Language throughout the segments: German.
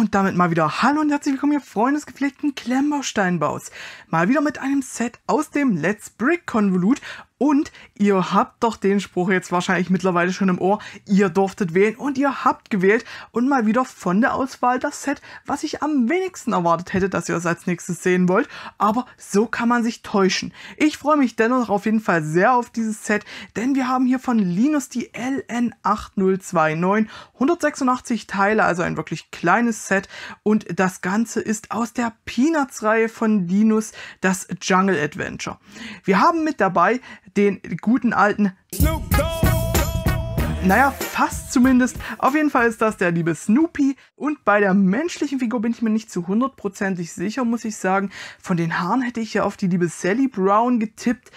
Und damit mal wieder Hallo und herzlich willkommen, ihr Freunde des gepflegten Klemmbausteinbaus. Mal wieder mit einem Set aus dem Let's Brick Konvolut. Und ihr habt doch den Spruch jetzt wahrscheinlich mittlerweile schon im Ohr. Ihr durftet wählen und ihr habt gewählt. Und mal wieder von der Auswahl das Set, was ich am wenigsten erwartet hätte, dass ihr es als nächstes sehen wollt. Aber so kann man sich täuschen. Ich freue mich dennoch auf jeden Fall sehr auf dieses Set, denn wir haben hier von Linus die LN8029. 186 Teile, also ein wirklich kleines Set. Und das Ganze ist aus der Peanuts-Reihe von Linus, das Jungle Adventure. Wir haben mit dabei den guten alten Snoop Dogg. naja, fast zumindest. Auf jeden Fall ist das der liebe Snoopy. Und bei der menschlichen Figur bin ich mir nicht zu hundertprozentig sicher, muss ich sagen. Von den Haaren hätte ich ja auf die liebe Sally Brown getippt.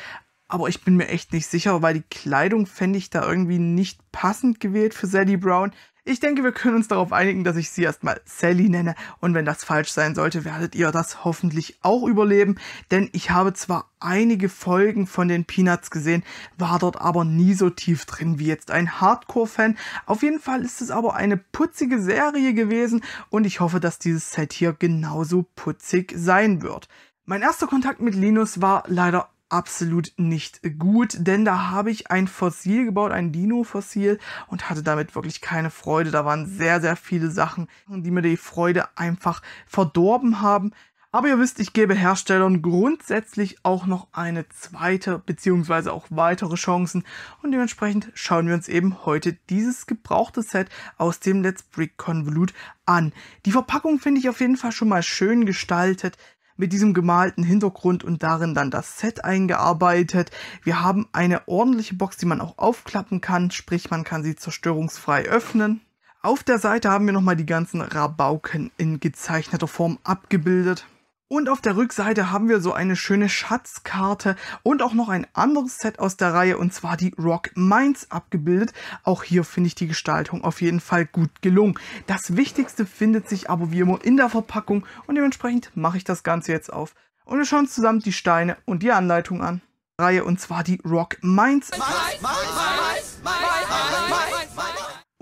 Aber ich bin mir echt nicht sicher, weil die Kleidung fände ich da irgendwie nicht passend gewählt für Sally Brown. Ich denke, wir können uns darauf einigen, dass ich sie erstmal Sally nenne. Und wenn das falsch sein sollte, werdet ihr das hoffentlich auch überleben. Denn ich habe zwar einige Folgen von den Peanuts gesehen, war dort aber nie so tief drin wie jetzt ein Hardcore-Fan. Auf jeden Fall ist es aber eine putzige Serie gewesen und ich hoffe, dass dieses Set hier genauso putzig sein wird. Mein erster Kontakt mit Linus war leider absolut nicht gut, denn da habe ich ein Fossil gebaut, ein Dino-Fossil und hatte damit wirklich keine Freude. Da waren sehr, sehr viele Sachen, die mir die Freude einfach verdorben haben. Aber ihr wisst, ich gebe Herstellern grundsätzlich auch noch eine zweite bzw. auch weitere Chancen und dementsprechend schauen wir uns eben heute dieses gebrauchte Set aus dem Let's Brick Convolut an. Die Verpackung finde ich auf jeden Fall schon mal schön gestaltet mit diesem gemalten Hintergrund und darin dann das Set eingearbeitet. Wir haben eine ordentliche Box, die man auch aufklappen kann, sprich man kann sie zerstörungsfrei öffnen. Auf der Seite haben wir nochmal die ganzen Rabauken in gezeichneter Form abgebildet. Und auf der Rückseite haben wir so eine schöne Schatzkarte und auch noch ein anderes Set aus der Reihe und zwar die Rock Mines abgebildet. Auch hier finde ich die Gestaltung auf jeden Fall gut gelungen. Das Wichtigste findet sich aber wie immer in der Verpackung und dementsprechend mache ich das Ganze jetzt auf. Und wir schauen uns zusammen die Steine und die Anleitung an. Reihe und zwar die Rock Mines. Mines, Mines, Mines.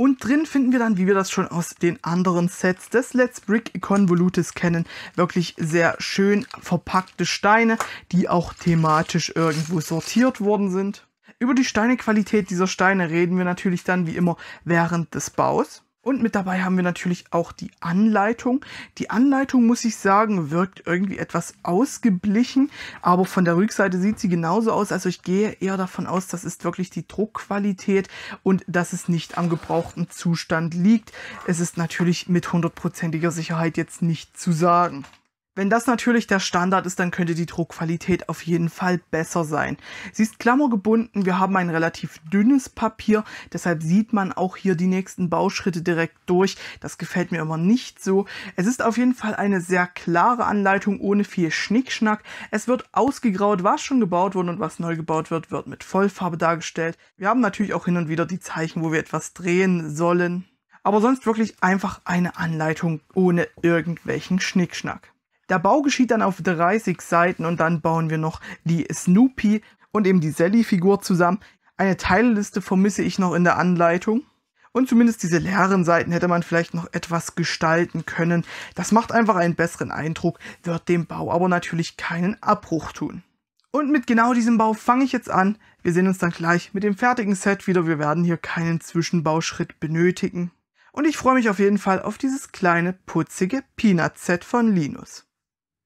Und drin finden wir dann, wie wir das schon aus den anderen Sets des Let's Brick Convolutes kennen, wirklich sehr schön verpackte Steine, die auch thematisch irgendwo sortiert worden sind. Über die Steinequalität dieser Steine reden wir natürlich dann wie immer während des Baus. Und mit dabei haben wir natürlich auch die Anleitung. Die Anleitung, muss ich sagen, wirkt irgendwie etwas ausgeblichen, aber von der Rückseite sieht sie genauso aus. Also ich gehe eher davon aus, das ist wirklich die Druckqualität und dass es nicht am gebrauchten Zustand liegt. Es ist natürlich mit hundertprozentiger Sicherheit jetzt nicht zu sagen. Wenn das natürlich der Standard ist, dann könnte die Druckqualität auf jeden Fall besser sein. Sie ist klammergebunden, wir haben ein relativ dünnes Papier, deshalb sieht man auch hier die nächsten Bauschritte direkt durch. Das gefällt mir immer nicht so. Es ist auf jeden Fall eine sehr klare Anleitung, ohne viel Schnickschnack. Es wird ausgegraut, was schon gebaut wurde und was neu gebaut wird, wird mit Vollfarbe dargestellt. Wir haben natürlich auch hin und wieder die Zeichen, wo wir etwas drehen sollen. Aber sonst wirklich einfach eine Anleitung ohne irgendwelchen Schnickschnack. Der Bau geschieht dann auf 30 Seiten und dann bauen wir noch die Snoopy und eben die Sally-Figur zusammen. Eine Teilliste vermisse ich noch in der Anleitung. Und zumindest diese leeren Seiten hätte man vielleicht noch etwas gestalten können. Das macht einfach einen besseren Eindruck, wird dem Bau aber natürlich keinen Abbruch tun. Und mit genau diesem Bau fange ich jetzt an. Wir sehen uns dann gleich mit dem fertigen Set wieder. Wir werden hier keinen Zwischenbauschritt benötigen. Und ich freue mich auf jeden Fall auf dieses kleine, putzige Peanut-Set von Linus.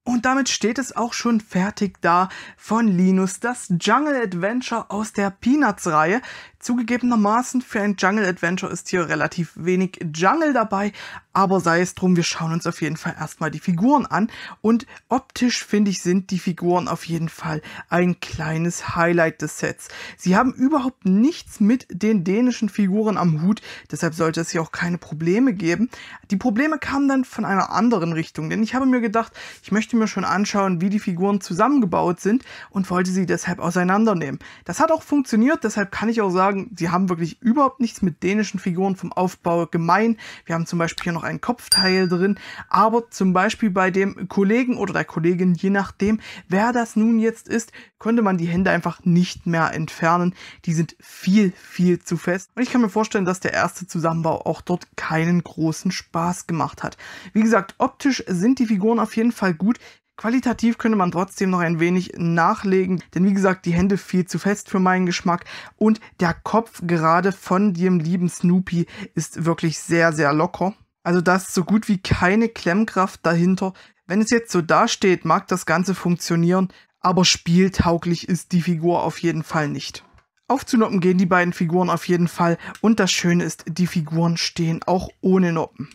Und damit steht es auch schon fertig da von Linus, das Jungle Adventure aus der Peanuts-Reihe. Zugegebenermaßen für ein Jungle Adventure ist hier relativ wenig Jungle dabei, aber sei es drum, wir schauen uns auf jeden Fall erstmal die Figuren an. Und optisch, finde ich, sind die Figuren auf jeden Fall ein kleines Highlight des Sets. Sie haben überhaupt nichts mit den dänischen Figuren am Hut, deshalb sollte es hier auch keine Probleme geben. Die Probleme kamen dann von einer anderen Richtung, denn ich habe mir gedacht, ich möchte mir schon anschauen, wie die Figuren zusammengebaut sind und wollte sie deshalb auseinandernehmen. Das hat auch funktioniert, deshalb kann ich auch sagen, sie haben wirklich überhaupt nichts mit dänischen Figuren vom Aufbau gemein. Wir haben zum Beispiel hier noch ein Kopfteil drin. Aber zum Beispiel bei dem Kollegen oder der Kollegin, je nachdem, wer das nun jetzt ist, konnte man die Hände einfach nicht mehr entfernen. Die sind viel, viel zu fest. Und ich kann mir vorstellen, dass der erste Zusammenbau auch dort keinen großen Spaß gemacht hat. Wie gesagt, optisch sind die Figuren auf jeden Fall gut. Qualitativ könnte man trotzdem noch ein wenig nachlegen, denn wie gesagt, die Hände viel zu fest für meinen Geschmack und der Kopf gerade von dem lieben Snoopy ist wirklich sehr, sehr locker. Also da ist so gut wie keine Klemmkraft dahinter. Wenn es jetzt so dasteht, mag das Ganze funktionieren, aber spieltauglich ist die Figur auf jeden Fall nicht. Aufzunoppen gehen die beiden Figuren auf jeden Fall und das Schöne ist, die Figuren stehen auch ohne Noppen.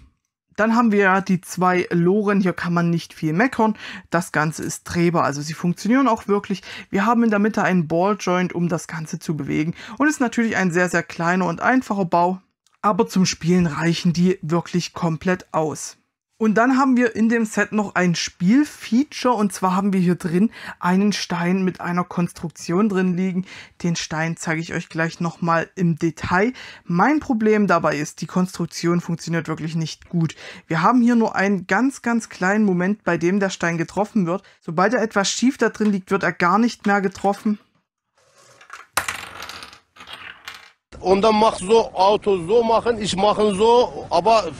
Dann haben wir ja die zwei Loren, hier kann man nicht viel meckern. Das Ganze ist drehbar, also sie funktionieren auch wirklich. Wir haben in der Mitte einen Balljoint, um das Ganze zu bewegen und ist natürlich ein sehr, sehr kleiner und einfacher Bau aber zum Spielen reichen die wirklich komplett aus. Und dann haben wir in dem Set noch ein Spielfeature und zwar haben wir hier drin einen Stein mit einer Konstruktion drin liegen. Den Stein zeige ich euch gleich nochmal im Detail. Mein Problem dabei ist, die Konstruktion funktioniert wirklich nicht gut. Wir haben hier nur einen ganz, ganz kleinen Moment, bei dem der Stein getroffen wird. Sobald er etwas schief da drin liegt, wird er gar nicht mehr getroffen. und dann mach so, Auto so machen, ich machen so, aber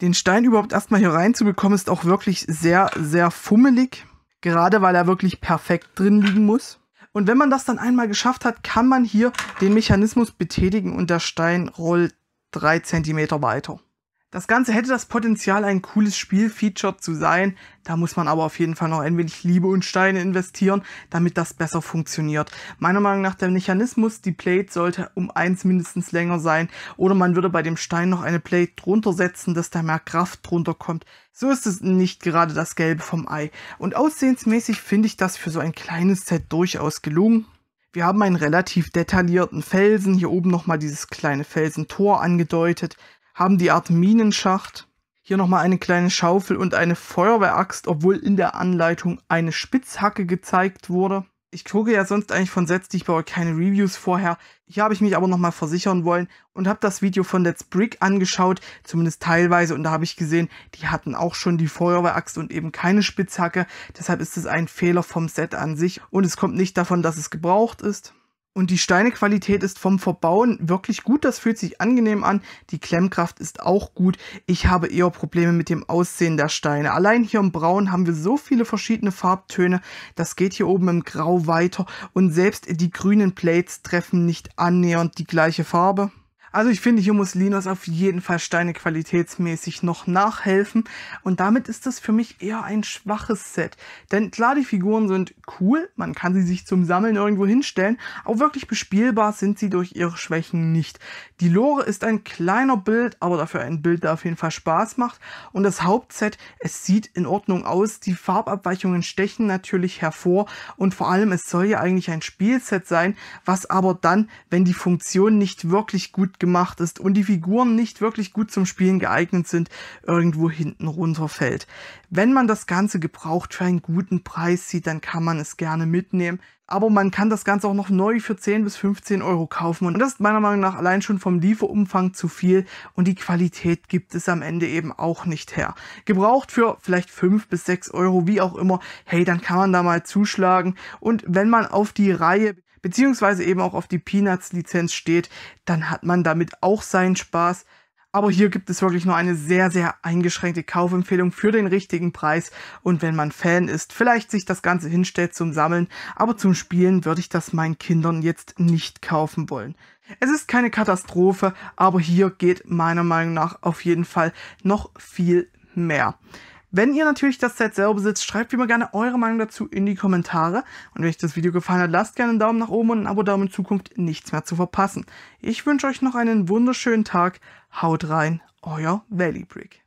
Den Stein überhaupt erstmal hier reinzubekommen, ist auch wirklich sehr, sehr fummelig. Gerade weil er wirklich perfekt drin liegen muss. Und wenn man das dann einmal geschafft hat, kann man hier den Mechanismus betätigen und der Stein rollt 3 cm weiter. Das Ganze hätte das Potenzial, ein cooles Spielfeature zu sein. Da muss man aber auf jeden Fall noch ein wenig Liebe und Steine investieren, damit das besser funktioniert. Meiner Meinung nach der Mechanismus, die Plate sollte um eins mindestens länger sein. Oder man würde bei dem Stein noch eine Plate drunter setzen, dass da mehr Kraft drunter kommt. So ist es nicht gerade das Gelbe vom Ei. Und aussehensmäßig finde ich das für so ein kleines Set durchaus gelungen. Wir haben einen relativ detaillierten Felsen, hier oben nochmal dieses kleine Felsentor angedeutet haben die Art Minenschacht. Hier nochmal eine kleine Schaufel und eine Feuerwehraxt, obwohl in der Anleitung eine Spitzhacke gezeigt wurde. Ich gucke ja sonst eigentlich von Sets, die ich baue, keine Reviews vorher. Hier habe ich mich aber nochmal versichern wollen und habe das Video von Let's Brick angeschaut, zumindest teilweise. Und da habe ich gesehen, die hatten auch schon die Feuerwehraxt und eben keine Spitzhacke. Deshalb ist es ein Fehler vom Set an sich. Und es kommt nicht davon, dass es gebraucht ist. Und die Steinequalität ist vom Verbauen wirklich gut. Das fühlt sich angenehm an. Die Klemmkraft ist auch gut. Ich habe eher Probleme mit dem Aussehen der Steine. Allein hier im Braun haben wir so viele verschiedene Farbtöne. Das geht hier oben im Grau weiter. Und selbst die grünen Plates treffen nicht annähernd die gleiche Farbe. Also ich finde, hier muss Linus auf jeden Fall Steine qualitätsmäßig noch nachhelfen und damit ist das für mich eher ein schwaches Set. Denn klar, die Figuren sind cool, man kann sie sich zum Sammeln irgendwo hinstellen, aber wirklich bespielbar sind sie durch ihre Schwächen nicht. Die Lore ist ein kleiner Bild, aber dafür ein Bild, der auf jeden Fall Spaß macht und das Hauptset, es sieht in Ordnung aus, die Farbabweichungen stechen natürlich hervor und vor allem, es soll ja eigentlich ein Spielset sein, was aber dann, wenn die Funktion nicht wirklich gut gemacht ist und die Figuren nicht wirklich gut zum Spielen geeignet sind, irgendwo hinten runterfällt. Wenn man das Ganze gebraucht für einen guten Preis sieht, dann kann man es gerne mitnehmen. Aber man kann das Ganze auch noch neu für 10 bis 15 Euro kaufen. Und das ist meiner Meinung nach allein schon vom Lieferumfang zu viel. Und die Qualität gibt es am Ende eben auch nicht her. Gebraucht für vielleicht 5 bis 6 Euro, wie auch immer. Hey, dann kann man da mal zuschlagen. Und wenn man auf die Reihe beziehungsweise eben auch auf die Peanuts-Lizenz steht, dann hat man damit auch seinen Spaß. Aber hier gibt es wirklich nur eine sehr, sehr eingeschränkte Kaufempfehlung für den richtigen Preis. Und wenn man Fan ist, vielleicht sich das Ganze hinstellt zum Sammeln, aber zum Spielen würde ich das meinen Kindern jetzt nicht kaufen wollen. Es ist keine Katastrophe, aber hier geht meiner Meinung nach auf jeden Fall noch viel mehr. Wenn ihr natürlich das Set selber besitzt, schreibt wie immer gerne eure Meinung dazu in die Kommentare. Und wenn euch das Video gefallen hat, lasst gerne einen Daumen nach oben und ein Abo, da um in Zukunft nichts mehr zu verpassen. Ich wünsche euch noch einen wunderschönen Tag. Haut rein, euer Valley Brick.